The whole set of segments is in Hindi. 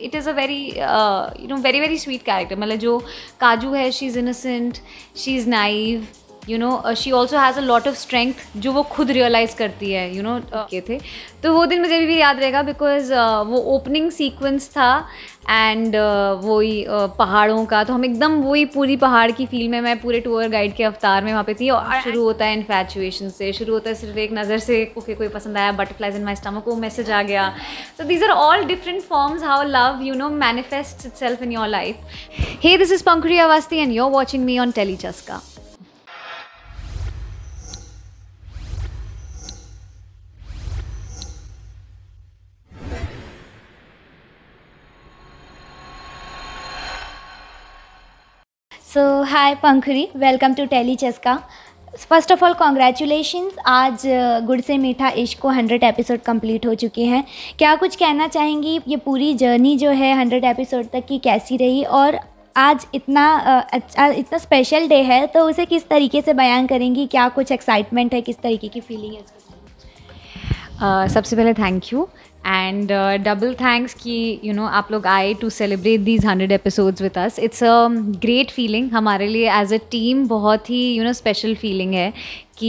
it is a very you know very very sweet character मतलब जो काजू है she is innocent she is naive you know she also has a lot of strength जो वो खुद रियलाइज़ करती है यू नो uh, के थे तो वो दिन मुझे अभी भी याद रहेगा बिकॉज uh, वो ओपनिंग सीक्वेंस था एंड uh, वही uh, पहाड़ों का तो हम एकदम वही पूरी पहाड़ की फील में मैं पूरे टूर गाइड के अवतार में वहाँ पे थी और शुरू होता है इन्फेचुएशन से शुरू होता है सिर्फ एक नज़र से ओके कोई पसंद आया बटरफ्लाइज इन माई स्टमक वो मैसेज आ गया so these are all different forms how love you know manifest itself in your life hey this is Pankhuri Awasthi and you're watching me on Telechaska so hi Pankhuri welcome to Tele Chaska first of all congratulation आज गुड़ से मीठा इश्क को हंड्रेड एपिसोड कंप्लीट हो चुके हैं क्या कुछ कहना चाहेंगी ये पूरी जर्नी जो है हंड्रेड एपिसोड तक की कैसी रही और आज इतना uh, अच्छा इतना स्पेशल डे है तो उसे किस तरीके से बयान करेंगी क्या कुछ एक्साइटमेंट है किस तरीके की फीलिंग है उसको uh, सबसे पहले thank you and double thanks कि यू नो आप लोग आए to celebrate these hundred episodes with us it's a great feeling हमारे लिए एज अ टीम बहुत ही यू नो स्पेशल फीलिंग है कि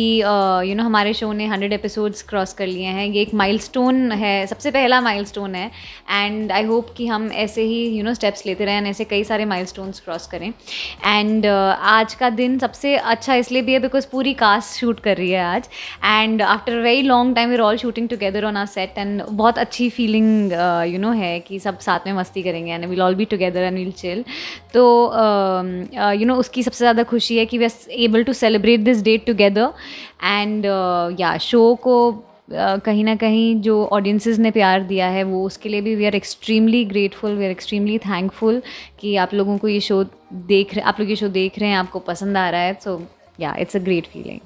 यू नो हमारे शो ने हंड्रेड एपिसोड्स क्रॉस कर लिए हैं ये एक माइलस्टोन है सबसे पहला माइलस्टोन है एंड आई होप कि हम ऐसे ही यू नो स्टेप्स लेते रहें ऐसे कई सारे माइलस्टोन्स क्रॉस करें एंड uh, आज का दिन सबसे अच्छा इसलिए भी है बिकॉज पूरी कास्ट शूट कर रही है आज and after very long time we're all shooting together on our set and बहुत अच्छी फीलिंग यू नो है कि सब साथ में मस्ती करेंगे and we'll all be together and we'll chill तो you uh, know you know, उसकी सबसे ज़्यादा खुशी है कि we are able to celebrate this date together and या शो को uh, कहीं ना कहीं जो ऑडियंसिस ने प्यार दिया है वो उसके लिए भी we are extremely grateful we are extremely thankful कि आप लोगों को ये शो देख रहे आप लोग ये शो देख रहे हैं आपको पसंद आ रहा है so yeah it's a great feeling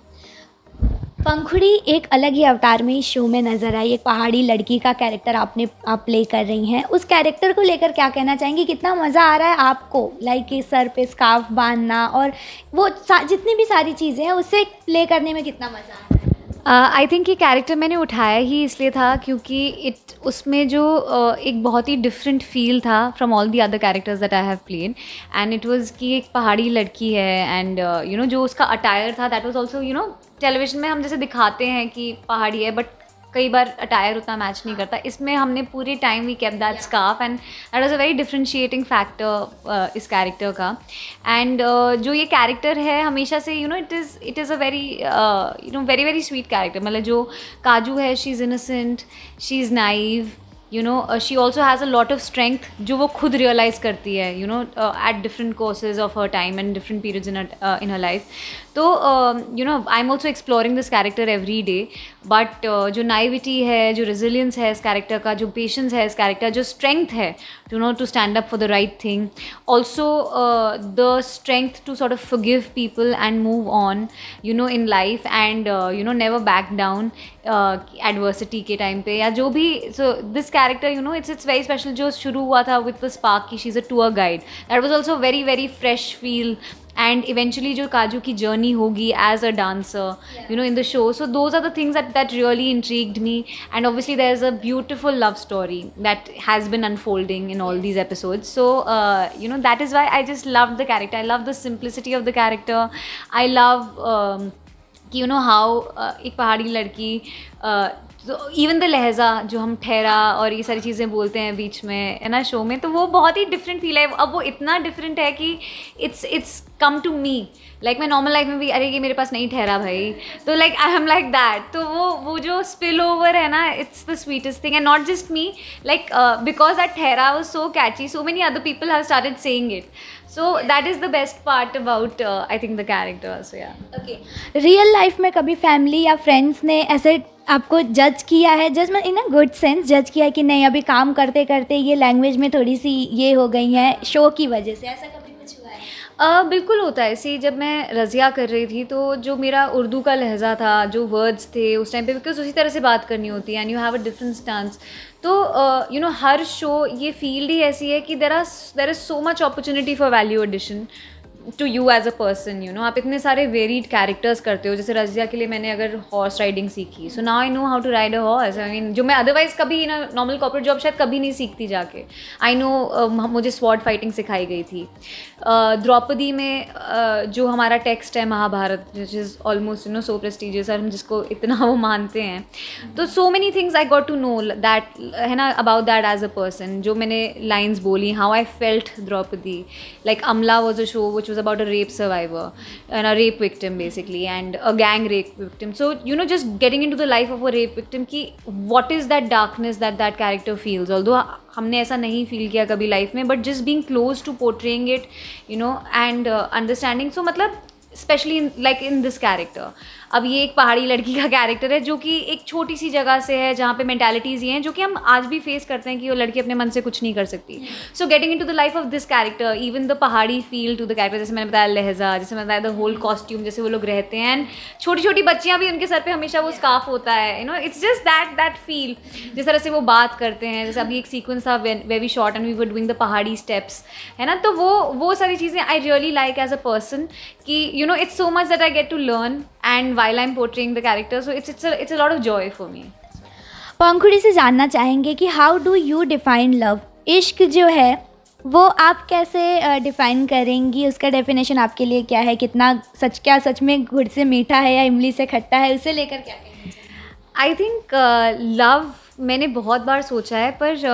Pankhuri एक अलग ही अवतार में शो में नज़र आई एक पहाड़ी लड़की का कैरेक्टर आपने आप प्ले कर रही हैं उस कैरेक्टर को लेकर क्या कहना चाहेंगी कितना मज़ा आ रहा है आपको लाइक सर पे स्काफ बांधना और वो जितनी भी सारी चीज़ें हैं उसे प्ले करने में कितना मज़ा आ रहा है आई uh, थिंक ये कैरेक्टर मैंने उठाया ही इसलिए था क्योंकि इट उसमें जो uh, एक बहुत ही डिफरेंट फील था from all the other characters that I have played and it was कि एक पहाड़ी लड़की है एंड यू नो जो उसका अटायर था that was also you know television में हम जैसे दिखाते हैं कि पहाड़ी है बट कई बार अटायर उतना मैच नहीं करता इसमें हमने पूरे time we kept that scarf and that was a very differentiating factor इस कैरेक्टर का एंड uh, जो ये कैरेक्टर है हमेशा से you know it is it is a very you know very very sweet character मतलब जो काजू है she is innocent she is naive you know she also has a lot of strength जो वो खुद रियलाइज़ करती है you know at different courses of her time and different periods in in her life तो you know I am also exploring this character every day but जो नाइविटी है जो रेजिलियंस है इस कैरेक्टर का जो पेशेंस है इस कैरेक्टर जो स्ट्रेंथ है you know to stand up for the right thing also the strength to sort of give people and move on you know in life and you know never back down adversity के टाइम पे या जो भी so this character you know it's it's very special जो शुरू हुआ था विद द स्पार्क की she is a tour guide that was also very very fresh feel and eventually जो काजू की जर्नी होगी as a dancer you know in the show so those are the things at that really intrigued me and obviously there is a beautiful love story that has been unfolding in all these episode so you know that is why I just love the character I love the simplicity of the character I love कि यू नो हाउ एक पहाड़ी लड़की uh, तो इवन द लहजा जो हम ठहरा और ये सारी चीज़ें बोलते हैं बीच में है ना शो में तो वो बहुत ही डिफरेंट फील है अब वो इतना डिफरेंट है कि it's it's come to me like मैं नॉर्मल लाइफ में भी अरे ये मेरे पास नहीं ठहरा भाई तो like I am like that तो वो वो जो स्पिल ओवर है ना it's the sweetest thing and not just me like because that ठहरा was so catchy so many other people have started saying it so that is the best part about I think the character okay real life में कभी फैमिली या फ्रेंड्स ने ऐसे आपको जज किया है जज इन अ गुड सेंस जज किया है कि नहीं अभी काम करते करते ये लैंग्वेज में थोड़ी सी ये हो गई है शो की वजह से ऐसा कभी कुछ हुआ है आ, बिल्कुल होता है ऐसी जब मैं रज़िया कर रही थी तो जो मेरा उर्दू का लहजा था जो वर्ड्स थे उस टाइम पे बिकॉज उसी तरह से बात करनी होती है and you have a different stance तो यू नो हर शो ये फील्ड ही ऐसी है कि there are there is so much opportunity for value addition to you as a person you know आप इतने सारे वेरीड कैरेक्टर्स करते हो जैसे रजिया के लिए मैंने अगर हॉर्स राइडिंग सीखी so now I know how to ride a horse I mean जो मैं अदरवाइज कभी ना नॉर्मल कॉपरेट जॉब शायद कभी नहीं सीखती जाके आई नो uh, मुझे स्वॉर्ड फाइटिंग सिखाई गई थी uh, द्रौपदी में uh, जो हमारा टेक्स्ट है Mahabharata which is almost you know so prestigious और हम जिसको इतना वो मानते हैं तो so many things I got to know that है ना about that as a person जो मैंने लाइन्स बोली how I felt Draupadi like Amala was a show which was about a rape survivor and a rape victim basically and a gang rape victim so you know just getting into the life of a rape victim ki what is that darkness that that character feels although हमने ऐसा नहीं फील किया कभी लाइफ में but just being close to portraying it you know and understanding so मतलब specially in like in this character अब ये एक पहाड़ी लड़की का कैरेक्टर है जो कि एक छोटी सी जगह से है जहाँ पे मैंटेलिटीज़ ये हैं जो कि हम आज भी फेस करते हैं कि वो लड़की अपने मन से कुछ नहीं कर सकती so getting into the life of this character even the Pahadi feel to the character जैसे मैंने बताया लहजा जैसे मैंने बताया द होल कॉस्ट्यूम जैसे वो लोग रहते हैं छोटी छोटी बच्चियाँ भी उनके सर पर हमेशा वो स्काफ होता है you know it's just that that feel जिस तरह से वो बात करते हैं जैसे अभी एक सीक्वेंस था where we shot and we were doing the Pahadi steps है ना तो वो वो सारी चीज़ें I really like as a person कि you know it's so much that I get to learn and while I'm portraying the character so it's it's a lot of joy for me Pankhuri से जानना चाहेंगे कि how do you define love इश्क जो है वो आप कैसे डिफाइन करेंगी उसका डेफिनेशन आपके लिए क्या है कितना सच क्या सच में गुड़ से मीठा है या इमली से खट्टा है उसे लेकर क्या आई थिंक लव मैंने बहुत बार सोचा है पर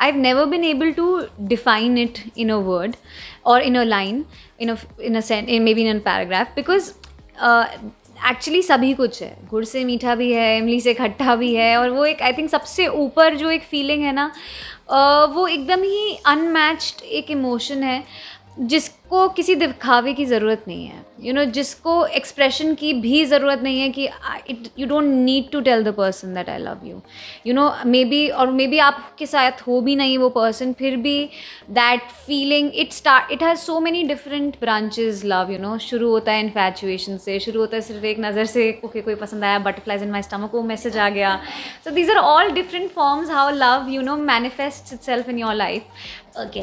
I never been able to define it in a word और in a line in a in a maybe in paragraph because actually सभी कुछ है गुड़ से मीठा भी है इमली से खट्टा भी है और वो एक आई थिंक सबसे ऊपर जो एक फीलिंग है ना वो एकदम ही अनमैच्ड एक इमोशन है जिसको किसी दिखावे की ज़रूरत नहीं है यू you नो know, जिसको एक्सप्रेशन की भी ज़रूरत नहीं है कि it you don't need to tell the person that I love you you know maybe और मे बी आपके साथ हो भी नहीं वो पर्सन फिर भी that feeling it start it has so many different branches love you know शुरू होता है इन्फेचुएशन से शुरू होता है सिर्फ एक नज़र से ओके okay, कोई पसंद आया बटरफ्लाइज इन माई स्टमक वो मैसेज आ गया so these are all different forms how love you know manifest itself in your life okay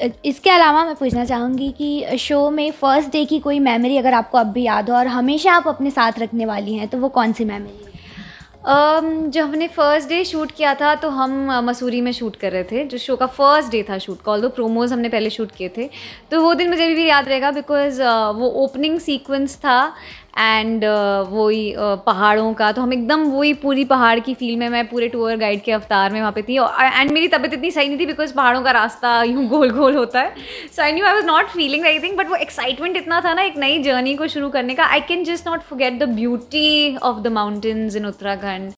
इसके अलावा मैं पूछना चाहूँगी कि शो में फ़र्स्ट डे की कोई मेमोरी अगर आपको अब भी याद हो और हमेशा आप अपने साथ रखने वाली हैं तो वो कौन सी मेमोरी um, जो हमने फ़र्स्ट डे शूट किया था तो हम मसूरी में शूट कर रहे थे जो शो का फर्स्ट डे था शूट कॉल दो प्रोमोज हमने पहले शूट किए थे तो वो दिन मुझे अभी भी याद रहेगा बिकॉज uh, वो ओपनिंग सीक्वेंस था एंड uh, वही uh, पहाड़ों का तो हम एकदम वही पूरी पहाड़ की फील में मैं पूरे टूर गाइड के अवतार में वहाँ पे थी एंड मेरी तबीयत इतनी सही नहीं थी बिकॉज पहाड़ों का रास्ता यूँ गोल गोल होता है so I knew I was not feeling I think but वो एक्साइटमेंट इतना था ना एक नई जर्नी को शुरू करने का I can just not forget the beauty of the mountains in Uttarakhand